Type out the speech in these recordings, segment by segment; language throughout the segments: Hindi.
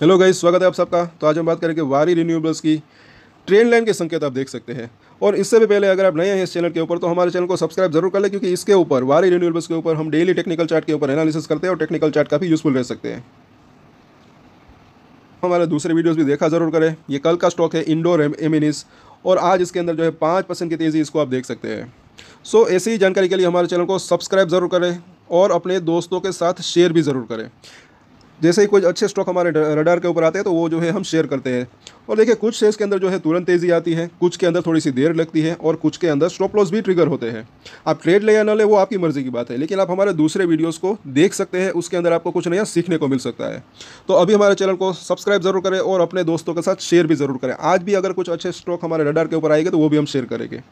हेलो गाइस स्वागत है आप सबका तो आज हम बात करेंगे वारी रिन्यूएबल्स की ट्रेंड लाइन के संकेत आप देख सकते हैं और इससे भी पहले अगर आप नए हैं इस चैनल के ऊपर तो हमारे चैनल को सब्सक्राइब जरूर कर लें क्योंकि इसके ऊपर वारी रिन्यूएबल्स के ऊपर हम डेली टेक्निकल चार्ट के ऊपर एनालिसिस करते हैं और टेक्निकल चार्ट काफ़ी यूजफुल रह सकते हैं हमारे दूसरे वीडियोज़ भी देखा जरूर करें ये कल का स्टॉक है इंडोर एमिनिस और आज इसके अंदर जो है पाँच परसेंट की तेज़ी इसको आप देख सकते हैं सो ऐसी ही जानकारी के लिए हमारे चैनल को सब्सक्राइब जरूर करें और अपने दोस्तों के साथ शेयर भी ज़रूर करें जैसे ही कोई अच्छे स्टॉक हमारे रडार के ऊपर आते हैं तो वो जो है हम शेयर करते हैं और देखिए कुछ शेयर्स के अंदर जो है तुरंत तेज़ी आती है कुछ के अंदर थोड़ी सी देर लगती है और कुछ के अंदर स्टॉप लॉस भी ट्रिगर होते हैं आप ट्रेड ले या ना ले वो आपकी मर्ज़ी की बात है लेकिन आप हमारे दूसरे वीडियोज़ को देख सकते हैं उसके अंदर आपको कुछ नया सीखने को मिल सकता है तो अभी हमारे चैनल को सब्सक्राइब ज़रूर करें और अपने दोस्तों के साथ शेयर भी ज़रूर करें आज भी अगर कुछ अच्छे स्टॉक हमारे रडार के ऊपर आएंगे तो वो भी हम शेयर करेंगे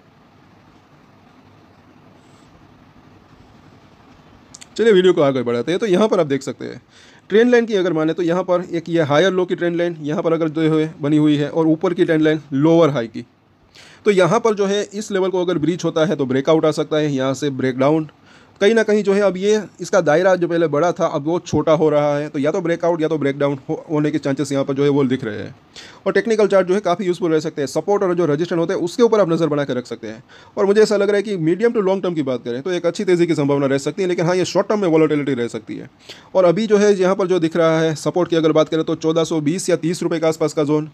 चलिए वीडियो को आगे बढ़ाते हैं तो यहाँ पर आप देख सकते हैं ट्रेंड लाइन की अगर माने तो यहाँ पर एक ये हायर लो की ट्रेंड लाइन यहाँ पर अगर जो है बनी हुई है और ऊपर की ट्रेंड लाइन लोअर हाई की तो यहाँ पर जो है इस लेवल को अगर ब्रीच होता है तो ब्रेकआउट आ सकता है यहाँ से ब्रेकडाउन कहीं ना कहीं जो है अब ये इसका दायरा जो पहले बड़ा था अब वो छोटा हो रहा है तो या तो ब्रेकआउट या तो ब्रेकडाउन होने के चांसेस यहाँ पर जो है वो दिख रहे हैं और टेक्निकल चार्ट जो है काफ़ी यूजफुल रह सकते हैं सपोर्ट और जो रजिस्टर होते हैं उसके ऊपर आप नज़र बना के रख सकते हैं और मुझे ऐसा लग रहा है कि मीडियम टू लॉन्ग टर्म की बात करें तो एक अच्छी तेज़ी की संभावना रह सकती है लेकिन हाँ ये शॉर्ट टर्म में वॉलोटिलिटी रह सकती है और अभी जो है यहाँ पर जो दिख रहा है सपोर्ट की अगर बात करें तो चौदह या तीस रुपये के आसपास का जोन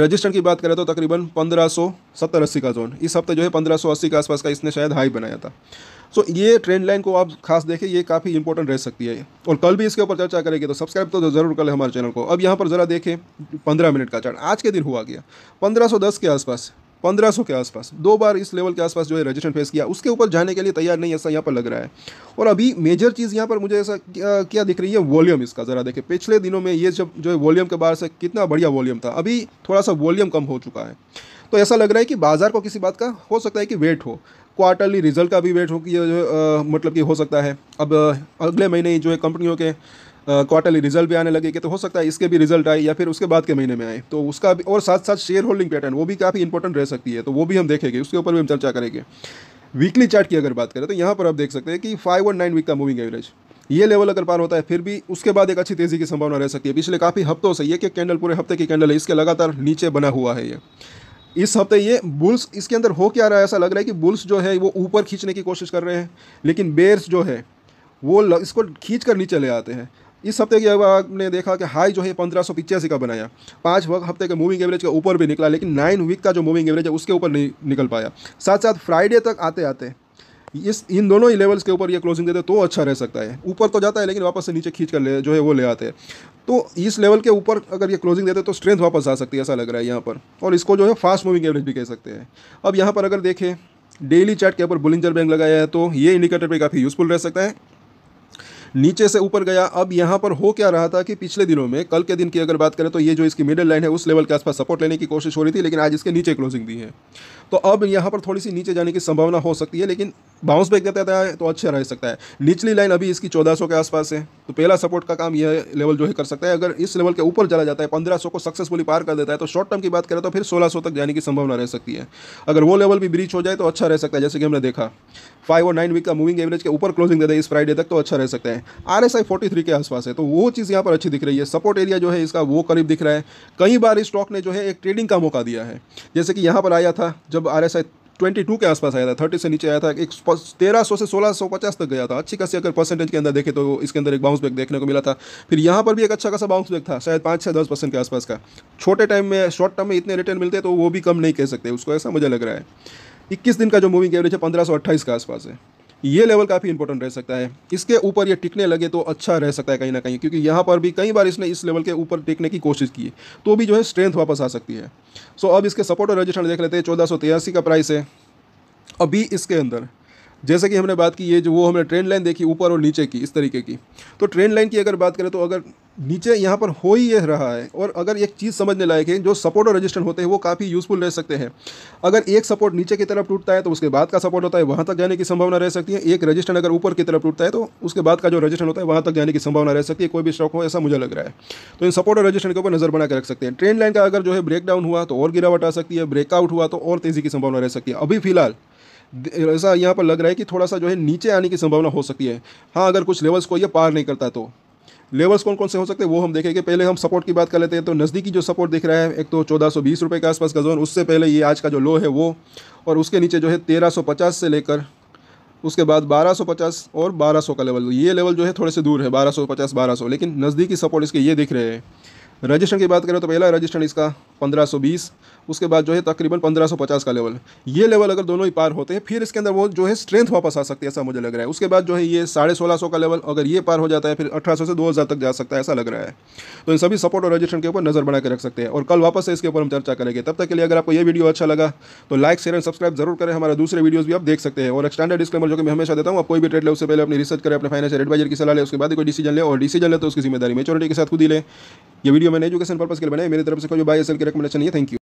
रजिस्टर की बात करें तो तकरीबन पंद्रह सौ सत्तर अस्सी का जोन इस हफ्ते जो है पंद्रह सौ अस्सी के आसपास का इसने शायद हाई बनाया था सो so, ये ट्रेंड लाइन को आप खास देखें ये काफ़ी इंपॉर्टेंट रह सकती है और कल भी इसके ऊपर चर्चा करेंगे तो सब्सक्राइब तो जरूर करें हमारे चैनल को अब यहाँ पर ज़रा देखें पंद्रह मिनट का चार्ट आज के दिन हुआ गया 1510 के आसपास 1500 के आसपास दो बार इस लेवल के आसपास जो है रजिस्ट्रेशन फेस किया उसके ऊपर जाने के लिए तैयार नहीं ऐसा यहाँ पर लग रहा है और अभी मेजर चीज़ यहाँ पर मुझे ऐसा क्या, क्या दिख रही है वॉल्यूम इसका ज़रा देखें पिछले दिनों में ये जब जो है वॉल्यूम के बाहर से कितना बढ़िया वॉल्यूम था अभी थोड़ा सा वॉल्यूम कम हो चुका है तो ऐसा लग रहा है कि बाजार को किसी बात का हो सकता है कि वेट हो क्वार्टरली रिजल्ट का भी वेट हो कि जो मतलब कि हो सकता है अब अगले महीने जो है कंपनियों के क्वार्टरली रिजल्ट भी आने कि तो हो सकता है इसके भी रिजल्ट आए या फिर उसके बाद के महीने में आए तो उसका भी और साथ साथ शेयर होल्डिंग पैटर्न वो भी काफ़ी इंपॉर्टेंट रह सकती है तो वो भी हम देखेंगे उसके ऊपर भी हम चर्चा करेंगे वीकली चार्ट की अगर बात करें तो यहाँ पर आप देख सकते हैं कि फाइव और नाइन वीक का मूविंग एवरेज ये लेवल अगर पार होता है फिर भी उसके बाद एक अच्छी तेज़ी की संभावना रह सकती है पिछले काफ़ी हफ्तों से ये कि कैंडल पूरे हफ्ते की कैंडल है इसके लगातार नीचे बना हुआ है ये इस हफ्ते ये बुल्स इसके अंदर हो क्या रहा है ऐसा लग रहा है कि बुल्स जो है वो ऊपर खींचने की कोशिश कर रहे हैं लेकिन बेयर्स जो है वो इसको खींच कर नीचे ले आते हैं इस हफ्ते की आपने देखा कि हाई जो है पंद्रह सौ पिचासी का बनाया पाँच वक्त हफ्ते के मूविंग एवरेज के ऊपर भी निकला लेकिन नाइन वीक का जो मूविंग एवरेज है उसके ऊपर नहीं निकल पाया साथ साथ फ्राइडे तक आते आते इस इन दोनों ही लेवल्स के ऊपर ये क्लोजिंग देते तो अच्छा रह सकता है ऊपर तो जाता है लेकिन वापस से नीचे खींच कर ले जो है वो ले आते हैं तो इस लेवल के ऊपर अगर ये क्लोजिंग देते तो स्ट्रेंथ वापस आ सकती है ऐसा लग रहा है यहाँ पर और इसको जो है फास्ट मूविंग एवरेज भी कह सकते हैं अब यहाँ पर अगर देखें डेली चार्ट के ऊपर बुलिंजर बैंक लगाया है तो ये इंडिकेटर भी काफ़ी यूज़फुल रह सकता है नीचे से ऊपर गया अब यहाँ पर हो क्या रहा था कि पिछले दिनों में कल के दिन की अगर बात करें तो ये जो इसकी मिडिल लाइन है उस लेवल के आसपास सपोर्ट लेने की कोशिश हो रही थी लेकिन आज इसके नीचे क्लोजिंग दी है तो अब यहाँ पर थोड़ी सी नीचे जाने की संभावना हो सकती है लेकिन बाउंस बैक देता है तो, तो अच्छा रह सकता है निचली लाइन अभी इसकी 1400 के आसपास है तो पहला सपोर्ट का काम यह लेवल जो है कर सकता है अगर इस लेवल के ऊपर चला जाता है 1500 को सक्सेसफुली पार कर देता है तो शॉर्ट टर्म की बात करें तो फिर 1600 तक जाने की संभावना रह सकती है अगर वो लेवल भी ब्रीच हो जाए तो अच्छा रह सकता है जैसे कि हमने देखा फाइव और नाइन वीक का मूविंग एवरेज के ऊपर क्लोजिंग देता है इस फ्राइडे तक तो अच्छा रह सकता है आर एस आई थ्री के आसपास है तो वो चीज़ यहाँ पर अच्छी दिख रही है सपोर्ट एरिया जो है इसका वो करीब दिख रहा है कई बार इस स्टॉक ने जो है एक ट्रेडिंग का मौका दिया है जैसे कि यहाँ पर आया था जब जब R S I twenty two के आसपास आया था थर्टी से नीचे आया था एक तेरह सौ से सोलह सौ पचास तक गया था अच्छी खासी अगर परसेंटेज के अंदर देखें तो इसके अंदर एक बाउंस बैक देखने को मिला था फिर यहाँ पर भी एक अच्छा खासा बाउंस बैक था शायद पाँच से दस परसेंट के आसपास का छोटे टाइम में शॉर्ट टर्म में इतने रिटर्न मिलते तो वो भी कम नहीं कह सकते उसको ऐसा मुझे लग रहा है इक्कीस दिन का जो मूविंग एवरेज है पंद्रह सौ अट्ठाईस के आसपास है ये लेवल काफ़ी इंपॉर्टेंट रह सकता है इसके ऊपर ये टिकने लगे तो अच्छा रह सकता है कहीं ना कहीं क्योंकि यहाँ पर भी कई बार इसने इस लेवल के ऊपर टिकने की कोशिश की तो भी जो है स्ट्रेंथ वापस आ सकती है सो अब इसके सपोर्ट और रजिस्टर देख लेते हैं चौदह का प्राइस है अभी इसके अंदर जैसे कि हमने बात की ये जो वो हमने ट्रेंड लाइन देखी ऊपर और नीचे की इस तरीके की तो ट्रेंड लाइन की अगर बात करें तो अगर नीचे यहाँ पर हो ही यह रहा है और अगर एक चीज़ समझने लायक है जो सपोर्ट और रजिस्टेंट होते हैं वो काफ़ी यूज़फुल रह सकते हैं अगर एक सपोर्ट नीचे की तरफ टूटता है तो उसके बाद का सपोर्ट होता है वहाँ तक जाने की संभावना रह सकती है एक रजिस्टेंट अगर ऊपर की तरफ टूटता है तो उसके बाद का जो रजिस्टेंट होता है वहाँ तक जाने की संभावना रह सकती है कोई भी स्टॉक हो ऐसा मुझे लग रहा है तो इन सपोर्ट और रजिस्टेंट के ऊपर नज़र बना के रख सकते हैं ट्रेन लाइन का अगर जो है ब्रेकडाउन हुआ तो और गिरावट आ सकती है ब्रेकआउट हुआ तो और तेज़ी की संभावना रह सकती है अभी फिलहाल ऐसा यहाँ पर लग रहा है कि थोड़ा सा जो है नीचे आने की संभावना हो सकती है हाँ अगर कुछ लेवल्स को ये पार नहीं करता तो लेवल्स कौन कौन से हो सकते हैं वो हम देखेंगे पहले हम सपोर्ट की बात कर लेते हैं तो नज़दीकी जो सपोर्ट दिख रहा है एक तो चौदह सौ बीस रुपये के आसपास का जोन उससे पहले ये आज का जो लो है वो और उसके नीचे जो है तेरह सौ पचास से लेकर उसके बाद 1250 और 1200 का लेवल ये लेवल जो है थोड़े से दूर है 1250 1200 लेकिन नज़दीकी सपोर्ट इसके ये दिख रहे हैं रजिस्ट्रेशन की बात करें तो पहला रजिस्ट्रेशन इसका 1520 उसके बाद जो है तकरीबन 1550 का लेवल ये लेवल अगर दोनों ही पार होते हैं फिर इसके अंदर वो जो है स्ट्रेंथ वापस आ सकती है ऐसा मुझे लग रहा है उसके बाद जो है ये साढ़े सोलह सौ का लेवल अगर ये पार हो जाता है फिर अठारह से दो तक जा सकता है ऐसा लग रहा है तो इन सभी सपोर्ट और रजिस्ट्रेशन के ऊपर नज़र बना के रख सकते हैं और कल वापस से इसके ऊपर हम चर्चा करेंगे तब तक के लिए अगर आपको यह वीडियो अच्छा लगा तो लाइक शेयर एंड सब्सक्राइब जरूर करें हमारे दूसरे वीडियोज़ भी आप देख सकते हैं और एक स्टैंडर्ड डिस्क्लेमर जो कि मैं हमेशा देता हूँ आप कोई भी ट्रेड ले उससे पहले अपनी रिसर्च करें अपने फाइनेंशियल एडवाइजर की सलाह ले उसके बाद कोई डिसीजन ले और डिसीजन ले तो उसकी जिम्मेदारी मेचोरिटी के साथ खुद ही ले ये वीडियो मैंने एजुकेशन पर्पस के लिए बनाया मेरी तरफ से कोई बाय एस की रिकमेंडेशन नहीं है थैंक यू